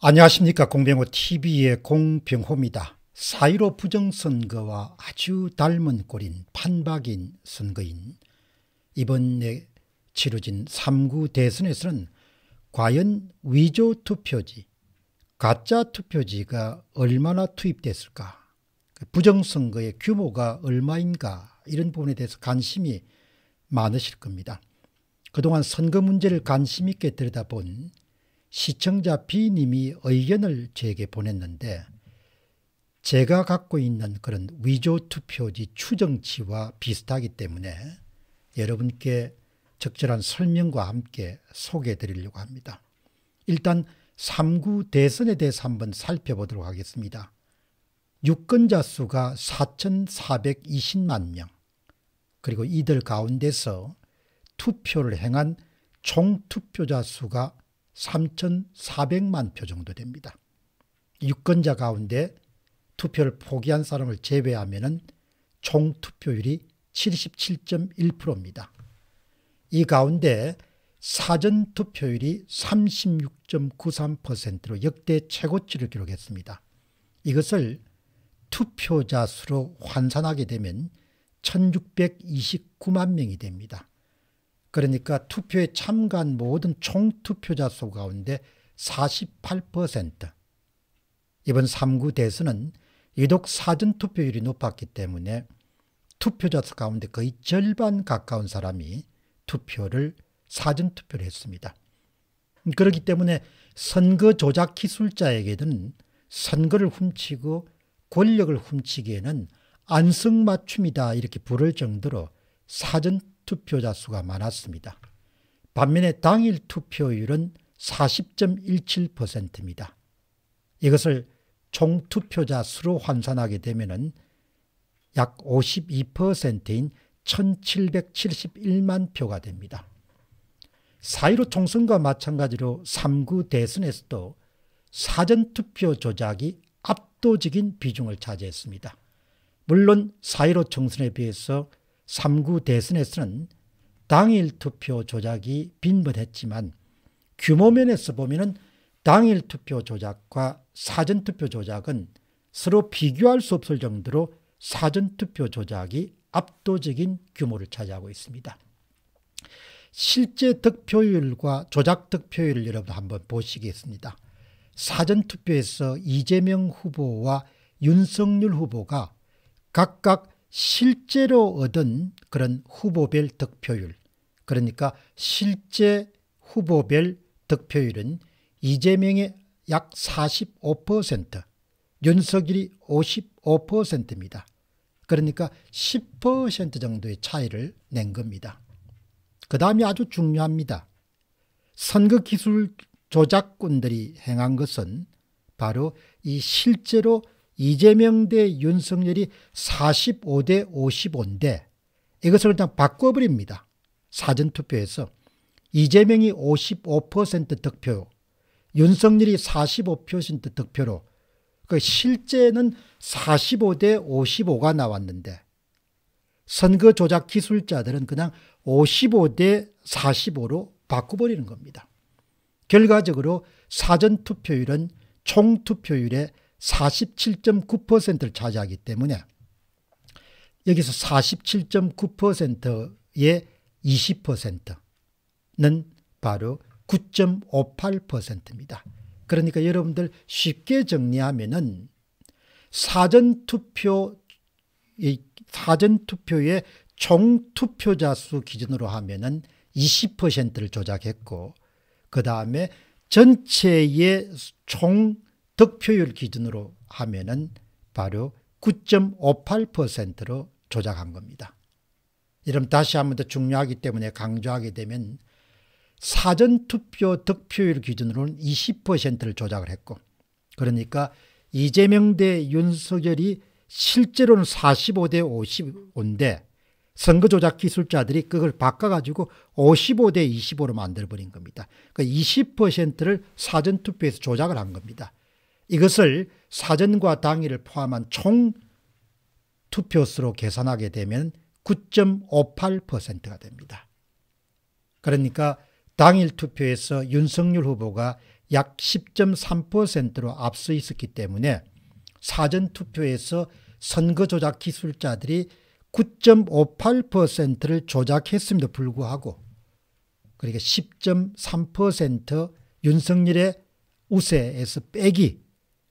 안녕하십니까 공병호 TV의 공병호입니다. 4.15 부정선거와 아주 닮은 꼴인 판박인 선거인 이번에 치러진 3구 대선에서는 과연 위조 투표지, 가짜 투표지가 얼마나 투입됐을까, 그 부정선거의 규모가 얼마인가 이런 부분에 대해서 관심이 많으실 겁니다. 그동안 선거 문제를 관심 있게 들여다본 시청자 B님이 의견을 제게 보냈는데 제가 갖고 있는 그런 위조 투표지 추정치와 비슷하기 때문에 여러분께 적절한 설명과 함께 소개해 드리려고 합니다. 일단 3구 대선에 대해서 한번 살펴보도록 하겠습니다. 유권자 수가 4,420만 명 그리고 이들 가운데서 투표를 행한 총투표자 수가 3,400만 표 정도 됩니다. 유권자 가운데 투표를 포기한 사람을 제외하면 총 투표율이 77.1%입니다. 이 가운데 사전 투표율이 36.93%로 역대 최고치를 기록했습니다. 이것을 투표자 수로 환산하게 되면 1629만 명이 됩니다. 그러니까 투표에 참가한 모든 총투표자 수 가운데 48% 이번 3구 대선은 유독 사전투표율이 높았기 때문에 투표자 수 가운데 거의 절반 가까운 사람이 투표를 사전투표를 했습니다. 그렇기 때문에 선거 조작 기술자에게는 선거를 훔치고 권력을 훔치기에는 안성맞춤이다 이렇게 부를 정도로 사전 투표자 수가 많았습니다. 반면에 당일 투표율은 40.17%입니다. 이것을 총투표자 수로 환산하게 되면 약 52%인 1771만 표가 됩니다. 4.15 총선과 마찬가지로 3구 대선에서도 사전투표 조작이 압도적인 비중을 차지했습니다. 물론 4.15 총선에 비해서 3구 대선에서는 당일 투표 조작이 빈번했지만 규모면에서 보면 당일 투표 조작과 사전 투표 조작은 서로 비교할 수 없을 정도로 사전 투표 조작이 압도적인 규모를 차지하고 있습니다. 실제 득표율과 조작 득표율을 여러분 한번 보시겠습니다. 사전 투표에서 이재명 후보와 윤석열 후보가 각각 실제로 얻은 그런 후보별 득표율 그러니까 실제 후보별 득표율은 이재명의 약 45%, 윤석일이 55%입니다. 그러니까 10% 정도의 차이를 낸 겁니다. 그 다음이 아주 중요합니다. 선거기술 조작꾼들이 행한 것은 바로 이 실제로 이재명 대 윤석열이 45대 55인데 이것을 그냥 바꿔버립니다. 사전투표에서 이재명이 55% 득표, 윤석열이 45% 득표로 그 실제는 45대 55가 나왔는데 선거 조작 기술자들은 그냥 55대 45로 바꿔버리는 겁니다. 결과적으로 사전투표율은 총투표율의 47.9%를 차지하기 때문에 여기서 47.9%의 20%는 바로 9.58%입니다. 그러니까 여러분들 쉽게 정리하면은 사전투표, 사전투표의 총투표자 수 기준으로 하면은 20%를 조작했고, 그 다음에 전체의 총 득표율 기준으로 하면은 바로 9.58%로 조작한 겁니다. 이름 다시 한 번 더 중요하기 때문에 강조하게 되면 사전투표 득표율 기준으로는 20%를 조작을 했고 그러니까 이재명 대 윤석열이 실제로는 45대 55인데 선거 조작 기술자들이 그걸 바꿔가지고 55대 25로 만들어버린 겁니다. 그 그러니까 20%를 사전투표에서 조작을 한 겁니다. 이것을 사전과 당일을 포함한 총 투표수로 계산하게 되면 9.58%가 됩니다. 그러니까 당일 투표에서 윤석열 후보가 약 10.3%로 앞서 있었기 때문에 사전 투표에서 선거 조작 기술자들이 9.58%를 조작했음에도 불구하고 그러니까 10.3% 윤석열의 우세에서 빼기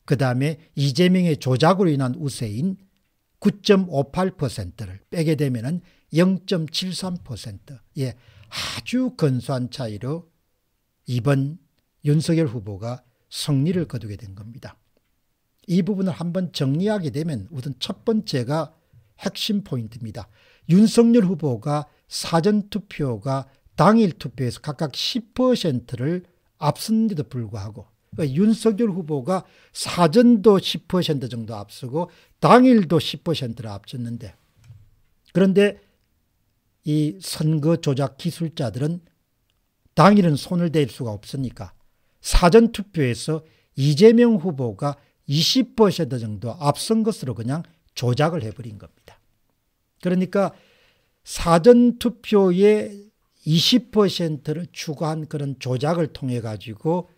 그 다음에 이재명의 조작으로 인한 우세인 9.58%를 빼게 되면 0.73%의 예, 아주 건수한 차이로 이번 윤석열 후보가 승리를 거두게 된 겁니다. 이 부분을 한번 정리하게 되면 우선 첫 번째가 핵심 포인트입니다. 윤석열 후보가 사전투표가 당일 투표에서 각각 10%를 앞섰는데도 불구하고 그러니까 윤석열 후보가 사전도 10% 정도 앞서고 당일도 10%를 앞섰는데 그런데 이 선거 조작 기술자들은 당일은 손을 댈 수가 없으니까 사전 투표에서 이재명 후보가 20% 정도 앞선 것으로 그냥 조작을 해버린 겁니다. 그러니까 사전 투표에 20%를 추가한 그런 조작을 통해 가지고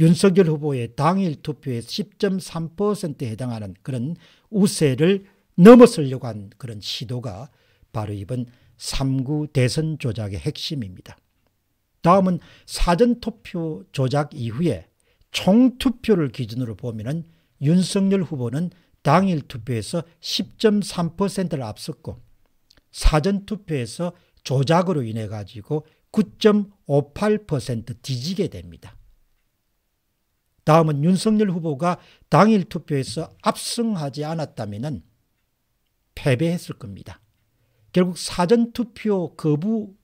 윤석열 후보의 당일 투표의 10.3%에 해당하는 그런 우세를 넘어서려고 한 그런 시도가 바로 이번 3구 대선 조작의 핵심입니다. 다음은 사전투표 조작 이후에 총투표를 기준으로 보면 윤석열 후보는 당일 투표에서 10.3%를 앞섰고 사전투표에서 조작으로 인해 가지고 9.58% 뒤지게 됩니다. 다음은 윤석열 후보가 당일 투표에서 압승하지 않았다면 패배했을 겁니다. 결국 사전투표 거부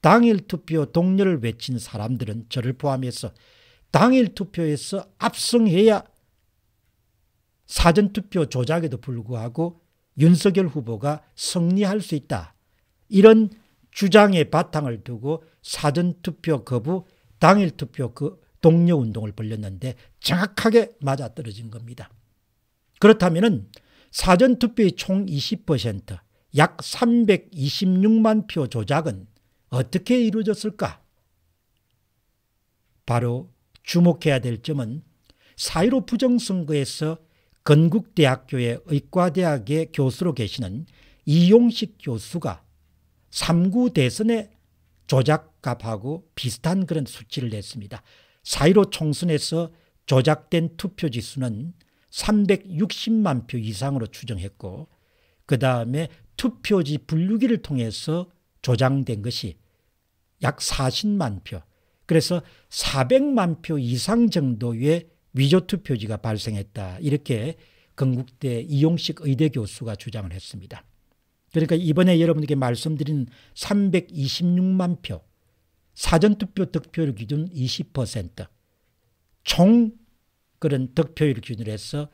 당일 투표 동료를 외친 사람들은 저를 포함해서 당일 투표에서 압승해야 사전투표 조작에도 불구하고 윤석열 후보가 승리할 수 있다. 이런 주장의 바탕을 두고 사전투표 거부, 당일 투표 그 동료 운동을 벌렸는데 정확하게 맞아떨어진 겁니다. 그렇다면 사전 투표의 총 20%약 326만 표 조작은 어떻게 이루어졌을까? 바로 주목해야 될 점은 사1로 부정선거에서 건국대학교의 의과대학의 교수로 계시는 이용식 교수가 3구 대선에 조작값하고 비슷한 그런 수치를 냈습니다. 4.15 총선에서 조작된 투표지 수는 360만 표 이상으로 추정했고 그 다음에 투표지 분류기를 통해서 조장된 것이 약 40만 표 그래서 400만 표 이상 정도의 위조 투표지가 발생했다 이렇게 건국대 이용식 의대 교수가 주장을 했습니다. 그러니까 이번에 여러분에게 말씀드린 326만 표 사전투표 득표율 기준 20%총 그런 득표율 기준으로 해서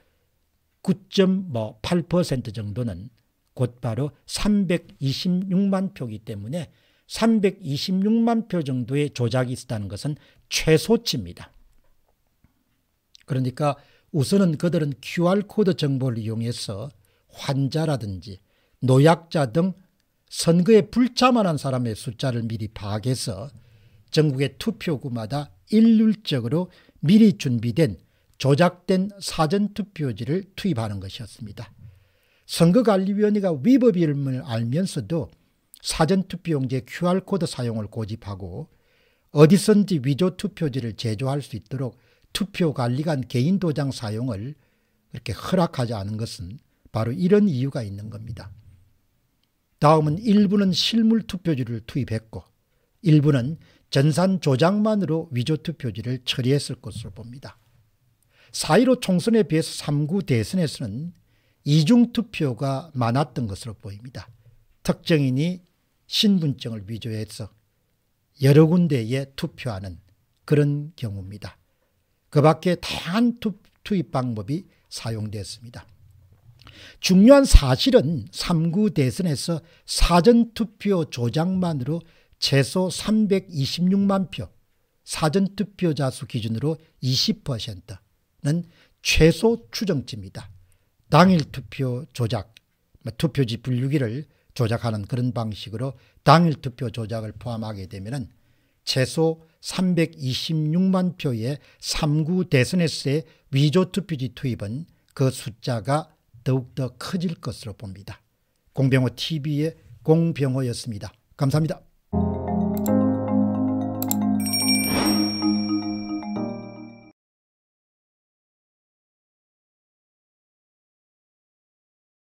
9.8% 뭐 정도는 곧바로 326만 표기 때문에 326만 표 정도의 조작이 있었다는 것은 최소치입니다. 그러니까 우선은 그들은 QR코드 정보를 이용해서 환자라든지 노약자 등 선거에 불참하는 사람의 숫자를 미리 파악해서 전국의 투표구마다 일률적으로 미리 준비된 조작된 사전투표지를 투입하는 것이었습니다. 선거관리위원회가 위법임을 알면서도 사전투표용지의 QR코드 사용을 고집하고 어디선지 위조투표지를 제조할 수 있도록 투표관리관 개인도장 사용을 이렇게 허락하지 않은 것은 바로 이런 이유가 있는 겁니다. 다음은 일부는 실물투표지를 투입했고 일부는 전산 조작만으로 위조 투표지를 처리했을 것으로 봅니다. 4.15 총선에 비해서 3구 대선에서는 이중 투표가 많았던 것으로 보입니다. 특정인이 신분증을 위조해서 여러 군데에 투표하는 그런 경우입니다. 그 밖에 다양한 투, 투입 방법이 사용됐습니다. 중요한 사실은 3구 대선에서 사전투표 조작만으로 최소 326만 표, 사전투표자 수 기준으로 20%는 최소 추정치입니다. 당일 투표 조작, 뭐 투표지 분류기를 조작하는 그런 방식으로 당일 투표 조작을 포함하게 되면 최소 326만 표의 3구 대선에서의 위조 투표지 투입은 그 숫자가 더욱더 커질 것으로 봅니다. 공병호 TV의 공병호였습니다. 감사합니다.